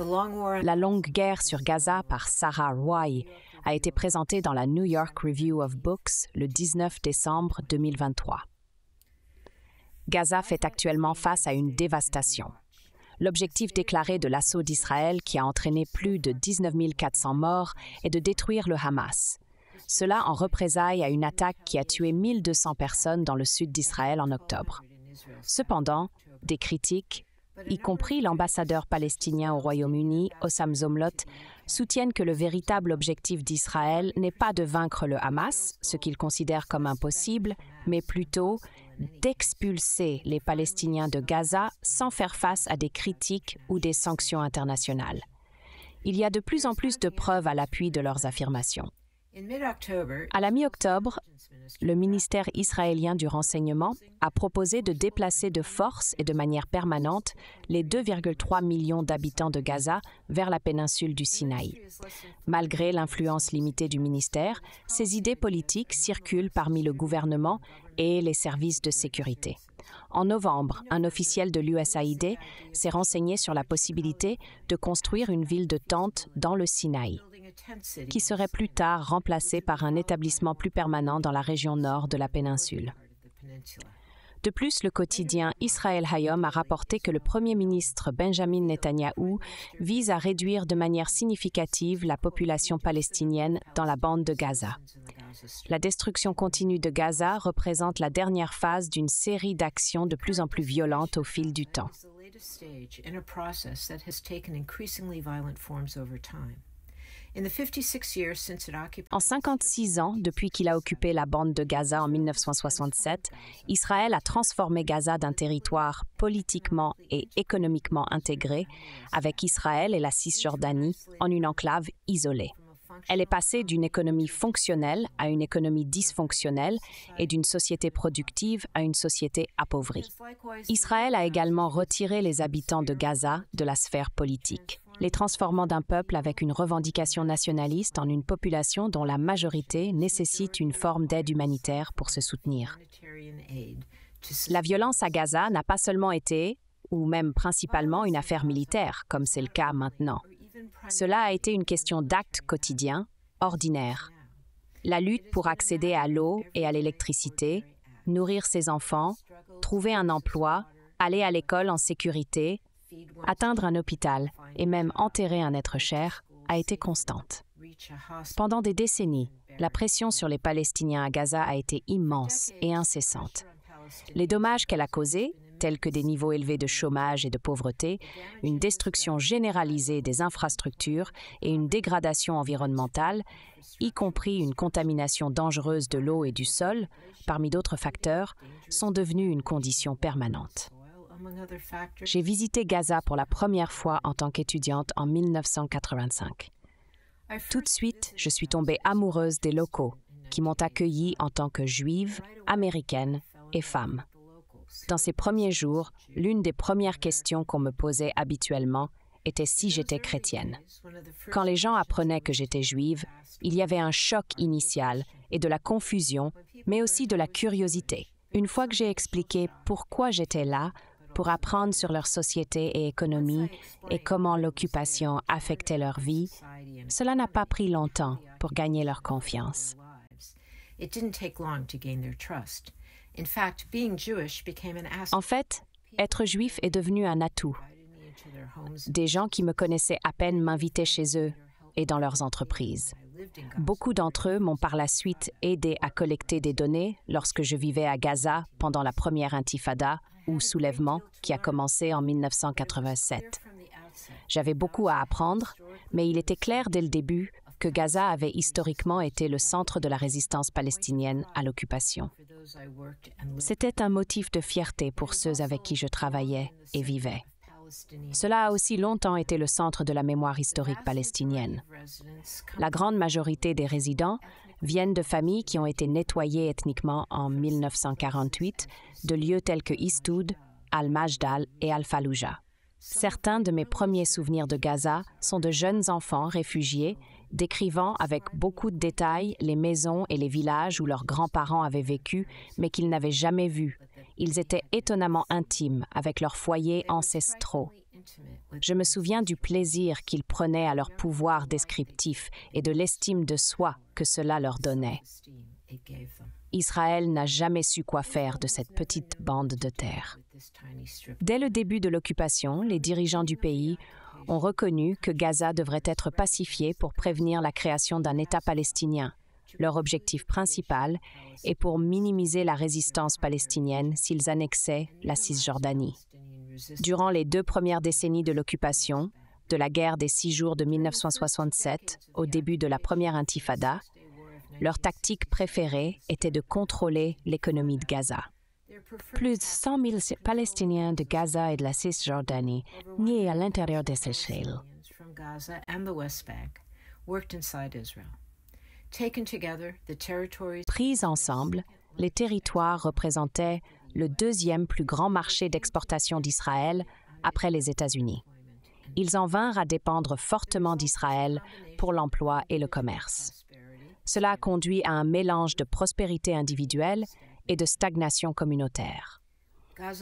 La longue guerre sur Gaza par Sarah Roy a été présentée dans la New York Review of Books le 19 décembre 2023. Gaza fait actuellement face à une dévastation. L'objectif déclaré de l'assaut d'Israël, qui a entraîné plus de 19 400 morts, est de détruire le Hamas. Cela en représailles à une attaque qui a tué 1200 personnes dans le sud d'Israël en octobre. Cependant, des critiques y compris l'ambassadeur palestinien au Royaume-Uni, Osam Zomlot, soutiennent que le véritable objectif d'Israël n'est pas de vaincre le Hamas, ce qu'il considère comme impossible, mais plutôt d'expulser les Palestiniens de Gaza sans faire face à des critiques ou des sanctions internationales. Il y a de plus en plus de preuves à l'appui de leurs affirmations. À la mi-octobre, le ministère israélien du renseignement a proposé de déplacer de force et de manière permanente les 2,3 millions d'habitants de Gaza vers la péninsule du Sinaï. Malgré l'influence limitée du ministère, ces idées politiques circulent parmi le gouvernement et les services de sécurité. En novembre, un officiel de l'USAID s'est renseigné sur la possibilité de construire une ville de tente dans le Sinaï qui serait plus tard remplacé par un établissement plus permanent dans la région nord de la péninsule. De plus, le quotidien Israel Hayom a rapporté que le Premier ministre Benjamin Netanyahou vise à réduire de manière significative la population palestinienne dans la bande de Gaza. La destruction continue de Gaza représente la dernière phase d'une série d'actions de plus en plus violentes au fil du temps. En 56 ans, depuis qu'il a occupé la bande de Gaza en 1967, Israël a transformé Gaza d'un territoire politiquement et économiquement intégré, avec Israël et la Cisjordanie, en une enclave isolée. Elle est passée d'une économie fonctionnelle à une économie dysfonctionnelle et d'une société productive à une société appauvrie. Israël a également retiré les habitants de Gaza de la sphère politique les transformant d'un peuple avec une revendication nationaliste en une population dont la majorité nécessite une forme d'aide humanitaire pour se soutenir. La violence à Gaza n'a pas seulement été, ou même principalement, une affaire militaire, comme c'est le cas maintenant. Cela a été une question d'actes quotidiens, ordinaires. La lutte pour accéder à l'eau et à l'électricité, nourrir ses enfants, trouver un emploi, aller à l'école en sécurité, atteindre un hôpital et même enterrer un être cher a été constante. Pendant des décennies, la pression sur les Palestiniens à Gaza a été immense et incessante. Les dommages qu'elle a causés, tels que des niveaux élevés de chômage et de pauvreté, une destruction généralisée des infrastructures et une dégradation environnementale, y compris une contamination dangereuse de l'eau et du sol, parmi d'autres facteurs, sont devenus une condition permanente. J'ai visité Gaza pour la première fois en tant qu'étudiante en 1985. Tout de suite, je suis tombée amoureuse des locaux qui m'ont accueillie en tant que juive, américaine et femme. Dans ces premiers jours, l'une des premières questions qu'on me posait habituellement était si j'étais chrétienne. Quand les gens apprenaient que j'étais juive, il y avait un choc initial et de la confusion, mais aussi de la curiosité. Une fois que j'ai expliqué pourquoi j'étais là, pour apprendre sur leur société et économie et comment l'occupation affectait leur vie, cela n'a pas pris longtemps pour gagner leur confiance. En fait, être juif est devenu un atout. Des gens qui me connaissaient à peine m'invitaient chez eux et dans leurs entreprises. Beaucoup d'entre eux m'ont par la suite aidé à collecter des données lorsque je vivais à Gaza pendant la première intifada ou soulèvement qui a commencé en 1987. J'avais beaucoup à apprendre, mais il était clair dès le début que Gaza avait historiquement été le centre de la résistance palestinienne à l'occupation. C'était un motif de fierté pour ceux avec qui je travaillais et vivais. Cela a aussi longtemps été le centre de la mémoire historique palestinienne. La grande majorité des résidents viennent de familles qui ont été nettoyées ethniquement en 1948 de lieux tels que Istoud, Al-Majdal et Al-Fallujah. Certains de mes premiers souvenirs de Gaza sont de jeunes enfants réfugiés décrivant avec beaucoup de détails les maisons et les villages où leurs grands-parents avaient vécu, mais qu'ils n'avaient jamais vus. Ils étaient étonnamment intimes avec leurs foyers ancestraux. Je me souviens du plaisir qu'ils prenaient à leur pouvoir descriptif et de l'estime de soi que cela leur donnait. Israël n'a jamais su quoi faire de cette petite bande de terre. Dès le début de l'occupation, les dirigeants du pays ont reconnu que Gaza devrait être pacifiée pour prévenir la création d'un État palestinien, leur objectif principal, est pour minimiser la résistance palestinienne s'ils annexaient la Cisjordanie. Durant les deux premières décennies de l'occupation, de la guerre des six jours de 1967 au début de la première intifada, leur tactique préférée était de contrôler l'économie de Gaza. Plus de 100 000 Palestiniens de Gaza et de la Cisjordanie, nés à l'intérieur des Seychelles. Pris ensemble, les territoires représentaient le deuxième plus grand marché d'exportation d'Israël après les États-Unis. Ils en vinrent à dépendre fortement d'Israël pour l'emploi et le commerce. Cela a conduit à un mélange de prospérité individuelle et de stagnation communautaire.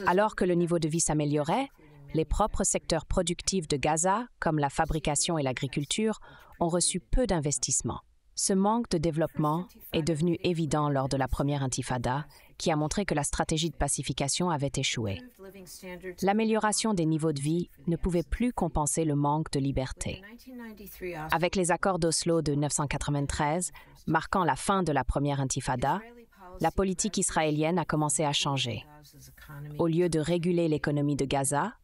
Alors que le niveau de vie s'améliorait, les propres secteurs productifs de Gaza, comme la fabrication et l'agriculture, ont reçu peu d'investissements. Ce manque de développement est devenu évident lors de la première intifada qui a montré que la stratégie de pacification avait échoué. L'amélioration des niveaux de vie ne pouvait plus compenser le manque de liberté. Avec les accords d'Oslo de 1993, marquant la fin de la première intifada, la politique israélienne a commencé à changer. Au lieu de réguler l'économie de Gaza,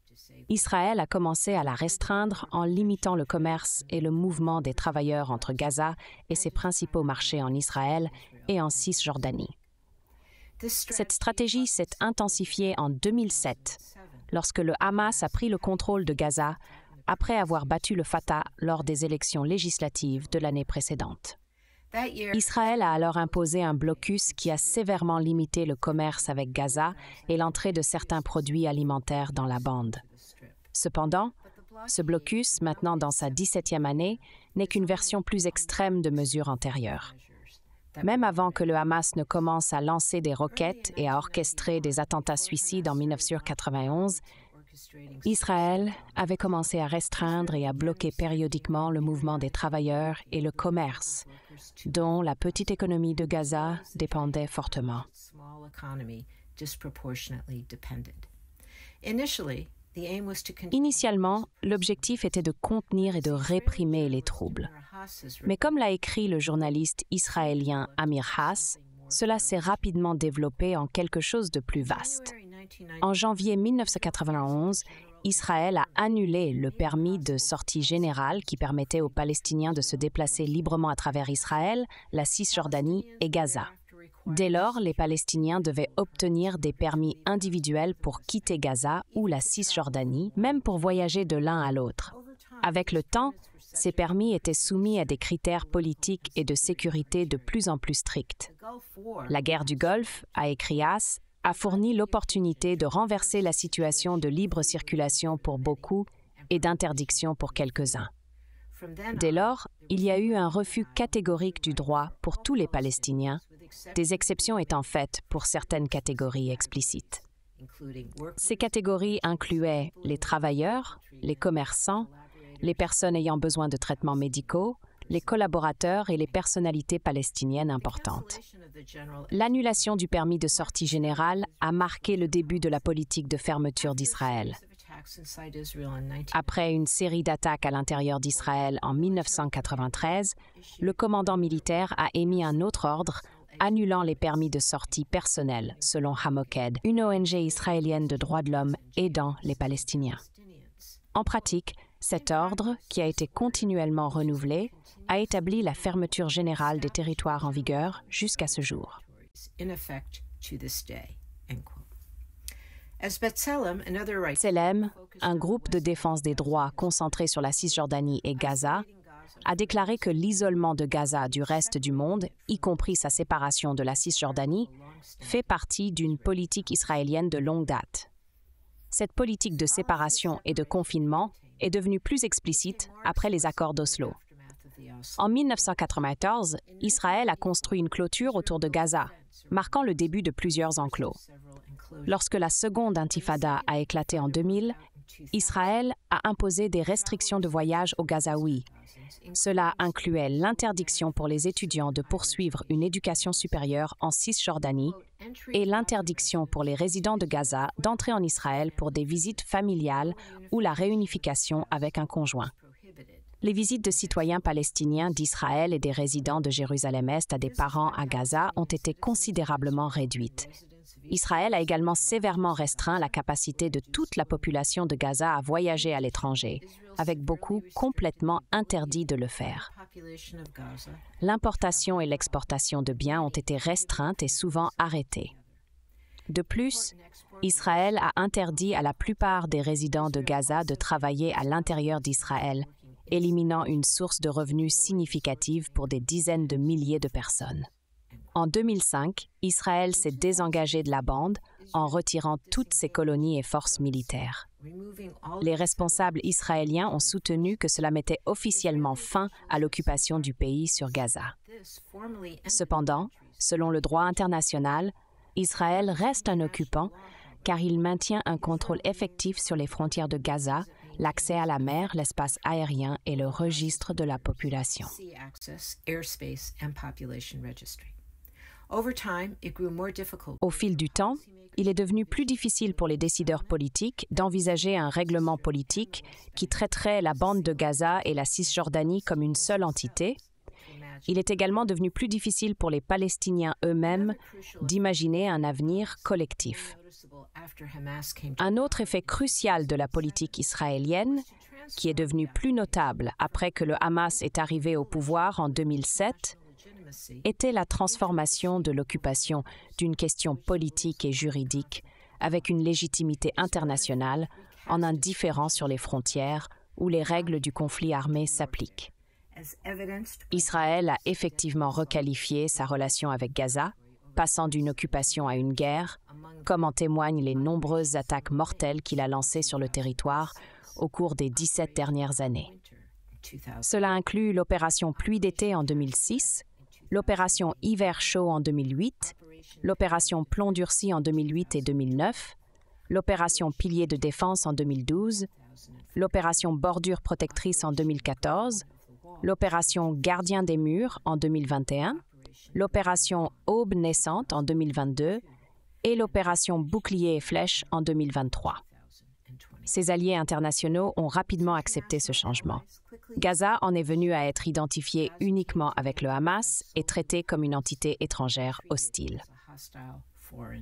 Israël a commencé à la restreindre en limitant le commerce et le mouvement des travailleurs entre Gaza et ses principaux marchés en Israël et en Cisjordanie. Cette stratégie s'est intensifiée en 2007, lorsque le Hamas a pris le contrôle de Gaza après avoir battu le Fatah lors des élections législatives de l'année précédente. Israël a alors imposé un blocus qui a sévèrement limité le commerce avec Gaza et l'entrée de certains produits alimentaires dans la bande. Cependant, ce blocus, maintenant dans sa 17e année, n'est qu'une version plus extrême de mesures antérieures. Même avant que le Hamas ne commence à lancer des roquettes et à orchestrer des attentats suicides en 1991, Israël avait commencé à restreindre et à bloquer périodiquement le mouvement des travailleurs et le commerce, dont la petite économie de Gaza dépendait fortement. Initialement, l'objectif était de contenir et de réprimer les troubles. Mais comme l'a écrit le journaliste israélien Amir Haas, cela s'est rapidement développé en quelque chose de plus vaste. En janvier 1991, Israël a annulé le permis de sortie générale qui permettait aux Palestiniens de se déplacer librement à travers Israël, la Cisjordanie et Gaza. Dès lors, les Palestiniens devaient obtenir des permis individuels pour quitter Gaza ou la Cisjordanie, même pour voyager de l'un à l'autre. Avec le temps, ces permis étaient soumis à des critères politiques et de sécurité de plus en plus stricts. La guerre du Golfe, a écrit a fourni l'opportunité de renverser la situation de libre circulation pour beaucoup et d'interdiction pour quelques-uns. Dès lors, il y a eu un refus catégorique du droit pour tous les Palestiniens des exceptions étant faites pour certaines catégories explicites. Ces catégories incluaient les travailleurs, les commerçants, les personnes ayant besoin de traitements médicaux, les collaborateurs et les personnalités palestiniennes importantes. L'annulation du permis de sortie général a marqué le début de la politique de fermeture d'Israël. Après une série d'attaques à l'intérieur d'Israël en 1993, le commandant militaire a émis un autre ordre annulant les permis de sortie personnels, selon Hamoked, une ONG israélienne de droits de l'homme aidant les Palestiniens. En pratique, cet ordre, qui a été continuellement renouvelé, a établi la fermeture générale des territoires en vigueur jusqu'à ce jour. un groupe de défense des droits concentré sur la Cisjordanie et Gaza, a déclaré que l'isolement de Gaza du reste du monde, y compris sa séparation de la Cisjordanie, fait partie d'une politique israélienne de longue date. Cette politique de séparation et de confinement est devenue plus explicite après les accords d'Oslo. En 1994, Israël a construit une clôture autour de Gaza, marquant le début de plusieurs enclos. Lorsque la seconde intifada a éclaté en 2000, Israël a imposé des restrictions de voyage aux Gazaouis. Cela incluait l'interdiction pour les étudiants de poursuivre une éducation supérieure en Cisjordanie et l'interdiction pour les résidents de Gaza d'entrer en Israël pour des visites familiales ou la réunification avec un conjoint. Les visites de citoyens palestiniens d'Israël et des résidents de Jérusalem-Est à des parents à Gaza ont été considérablement réduites, Israël a également sévèrement restreint la capacité de toute la population de Gaza à voyager à l'étranger, avec beaucoup complètement interdits de le faire. L'importation et l'exportation de biens ont été restreintes et souvent arrêtées. De plus, Israël a interdit à la plupart des résidents de Gaza de travailler à l'intérieur d'Israël, éliminant une source de revenus significative pour des dizaines de milliers de personnes. En 2005, Israël s'est désengagé de la bande en retirant toutes ses colonies et forces militaires. Les responsables israéliens ont soutenu que cela mettait officiellement fin à l'occupation du pays sur Gaza. Cependant, selon le droit international, Israël reste un occupant car il maintient un contrôle effectif sur les frontières de Gaza, l'accès à la mer, l'espace aérien et le registre de la population. Au fil du temps, il est devenu plus difficile pour les décideurs politiques d'envisager un règlement politique qui traiterait la bande de Gaza et la Cisjordanie comme une seule entité. Il est également devenu plus difficile pour les Palestiniens eux-mêmes d'imaginer un avenir collectif. Un autre effet crucial de la politique israélienne, qui est devenu plus notable après que le Hamas est arrivé au pouvoir en 2007, était la transformation de l'occupation d'une question politique et juridique, avec une légitimité internationale, en un différent sur les frontières où les règles du conflit armé s'appliquent. Israël a effectivement requalifié sa relation avec Gaza, passant d'une occupation à une guerre, comme en témoignent les nombreuses attaques mortelles qu'il a lancées sur le territoire au cours des 17 dernières années. Cela inclut l'opération Pluie d'été en 2006, l'opération Hiver chaud en 2008, l'opération Plomb durci en 2008 et 2009, l'opération Pilier de défense en 2012, l'opération Bordure protectrice en 2014, l'opération Gardien des murs en 2021, l'opération Aube naissante en 2022 et l'opération Bouclier et flèche en 2023 ses alliés internationaux ont rapidement accepté ce changement. Gaza en est venu à être identifié uniquement avec le Hamas et traité comme une entité étrangère hostile.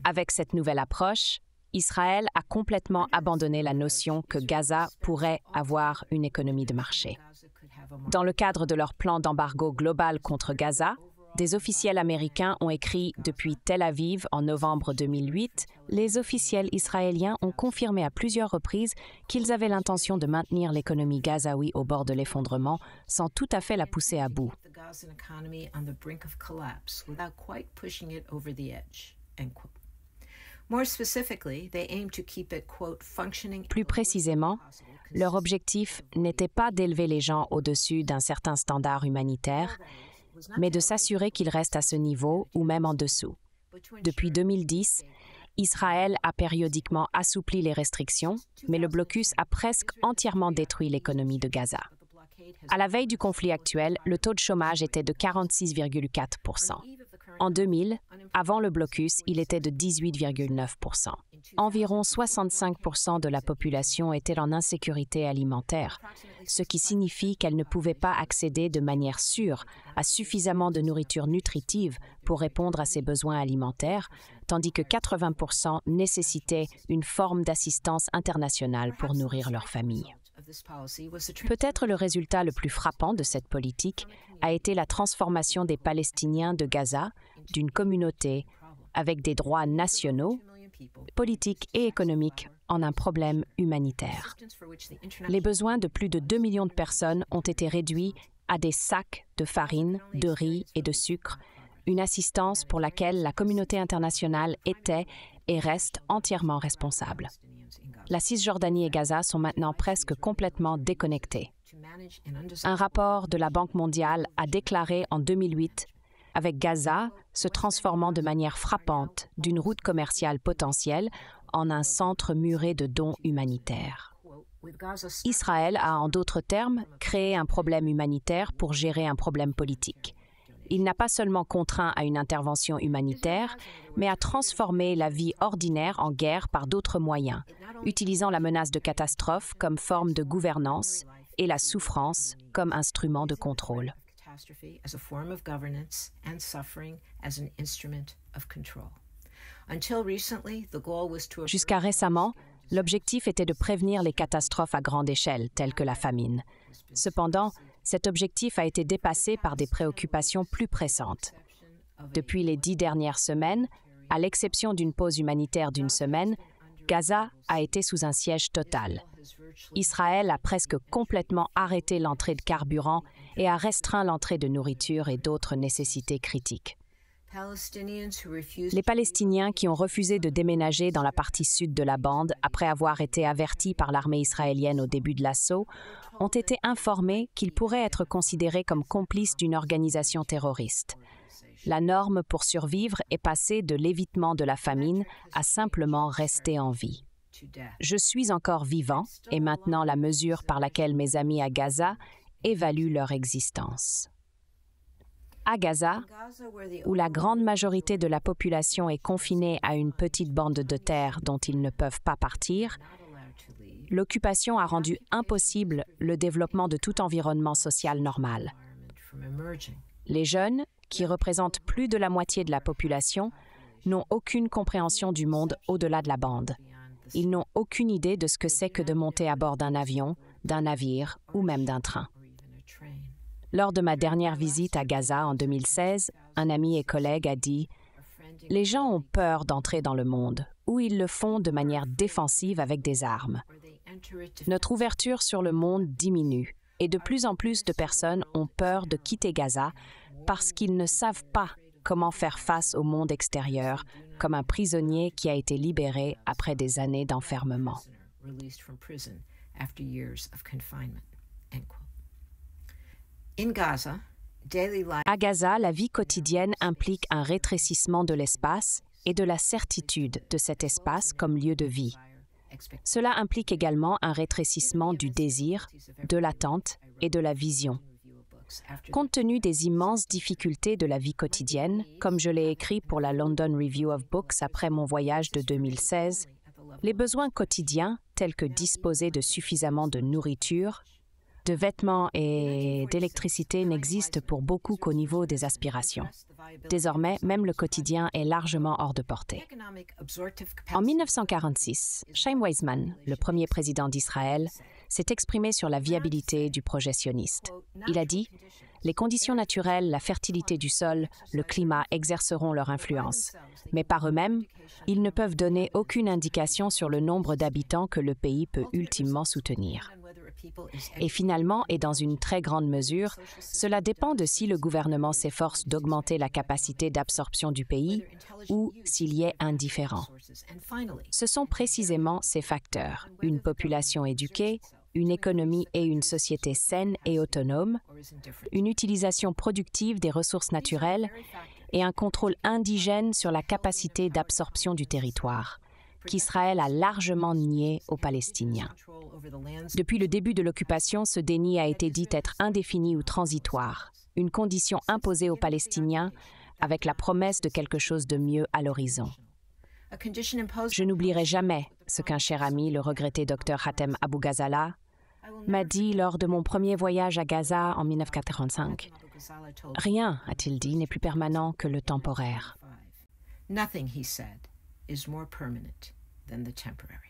Avec cette nouvelle approche, Israël a complètement abandonné la notion que Gaza pourrait avoir une économie de marché. Dans le cadre de leur plan d'embargo global contre Gaza, des officiels américains ont écrit depuis Tel Aviv en novembre 2008, les officiels israéliens ont confirmé à plusieurs reprises qu'ils avaient l'intention de maintenir l'économie gazaoui au bord de l'effondrement sans tout à fait la pousser à bout. Plus précisément, leur objectif n'était pas d'élever les gens au-dessus d'un certain standard humanitaire, mais de s'assurer qu'il reste à ce niveau ou même en dessous. Depuis 2010, Israël a périodiquement assoupli les restrictions, mais le blocus a presque entièrement détruit l'économie de Gaza. À la veille du conflit actuel, le taux de chômage était de 46,4 En 2000, avant le blocus, il était de 18,9 environ 65 de la population était en insécurité alimentaire, ce qui signifie qu'elle ne pouvait pas accéder de manière sûre à suffisamment de nourriture nutritive pour répondre à ses besoins alimentaires, tandis que 80 nécessitaient une forme d'assistance internationale pour nourrir leur famille. Peut-être le résultat le plus frappant de cette politique a été la transformation des Palestiniens de Gaza d'une communauté avec des droits nationaux politique et économique en un problème humanitaire. Les besoins de plus de 2 millions de personnes ont été réduits à des sacs de farine, de riz et de sucre, une assistance pour laquelle la communauté internationale était et reste entièrement responsable. La Cisjordanie et Gaza sont maintenant presque complètement déconnectées. Un rapport de la Banque mondiale a déclaré en 2008 avec Gaza se transformant de manière frappante d'une route commerciale potentielle en un centre muré de dons humanitaires. Israël a, en d'autres termes, créé un problème humanitaire pour gérer un problème politique. Il n'a pas seulement contraint à une intervention humanitaire, mais a transformé la vie ordinaire en guerre par d'autres moyens, utilisant la menace de catastrophe comme forme de gouvernance et la souffrance comme instrument de contrôle of Jusqu'à récemment, l'objectif était de prévenir les catastrophes à grande échelle, telles que la famine. Cependant, cet objectif a été dépassé par des préoccupations plus pressantes. Depuis les dix dernières semaines, à l'exception d'une pause humanitaire d'une semaine, Gaza a été sous un siège total. Israël a presque complètement arrêté l'entrée de carburant et a restreint l'entrée de nourriture et d'autres nécessités critiques. Les Palestiniens qui ont refusé de déménager dans la partie sud de la bande après avoir été avertis par l'armée israélienne au début de l'assaut ont été informés qu'ils pourraient être considérés comme complices d'une organisation terroriste. La norme pour survivre est passée de l'évitement de la famine à simplement rester en vie. Je suis encore vivant et maintenant la mesure par laquelle mes amis à Gaza évaluent leur existence à Gaza, où la grande majorité de la population est confinée à une petite bande de terre dont ils ne peuvent pas partir, l'occupation a rendu impossible le développement de tout environnement social normal. Les jeunes, qui représentent plus de la moitié de la population, n'ont aucune compréhension du monde au-delà de la bande. Ils n'ont aucune idée de ce que c'est que de monter à bord d'un avion, d'un navire ou même d'un train. Lors de ma dernière visite à Gaza en 2016, un ami et collègue a dit Les gens ont peur d'entrer dans le monde, ou ils le font de manière défensive avec des armes. Notre ouverture sur le monde diminue, et de plus en plus de personnes ont peur de quitter Gaza parce qu'ils ne savent pas comment faire face au monde extérieur, comme un prisonnier qui a été libéré après des années d'enfermement. À Gaza, la vie quotidienne implique un rétrécissement de l'espace et de la certitude de cet espace comme lieu de vie. Cela implique également un rétrécissement du désir, de l'attente et de la vision. Compte tenu des immenses difficultés de la vie quotidienne, comme je l'ai écrit pour la London Review of Books après mon voyage de 2016, les besoins quotidiens, tels que disposer de suffisamment de nourriture, de vêtements et d'électricité n'existent pour beaucoup qu'au niveau des aspirations. Désormais, même le quotidien est largement hors de portée. En 1946, Chaim Weizmann, le premier président d'Israël, s'est exprimé sur la viabilité du projet sioniste. Il a dit Les conditions naturelles, la fertilité du sol, le climat exerceront leur influence, mais par eux-mêmes, ils ne peuvent donner aucune indication sur le nombre d'habitants que le pays peut ultimement soutenir. Et finalement, et dans une très grande mesure, cela dépend de si le gouvernement s'efforce d'augmenter la capacité d'absorption du pays ou s'il y est indifférent. Ce sont précisément ces facteurs, une population éduquée, une économie et une société saine et autonome, une utilisation productive des ressources naturelles et un contrôle indigène sur la capacité d'absorption du territoire qu'Israël a largement nié aux Palestiniens. Depuis le début de l'occupation, ce déni a été dit être indéfini ou transitoire, une condition imposée aux Palestiniens avec la promesse de quelque chose de mieux à l'horizon. Je n'oublierai jamais ce qu'un cher ami, le regretté docteur Hatem Abu Ghazala, m'a dit lors de mon premier voyage à Gaza en 1945. Rien, a-t-il dit, n'est plus permanent que le temporaire. is more permanent than the temporary.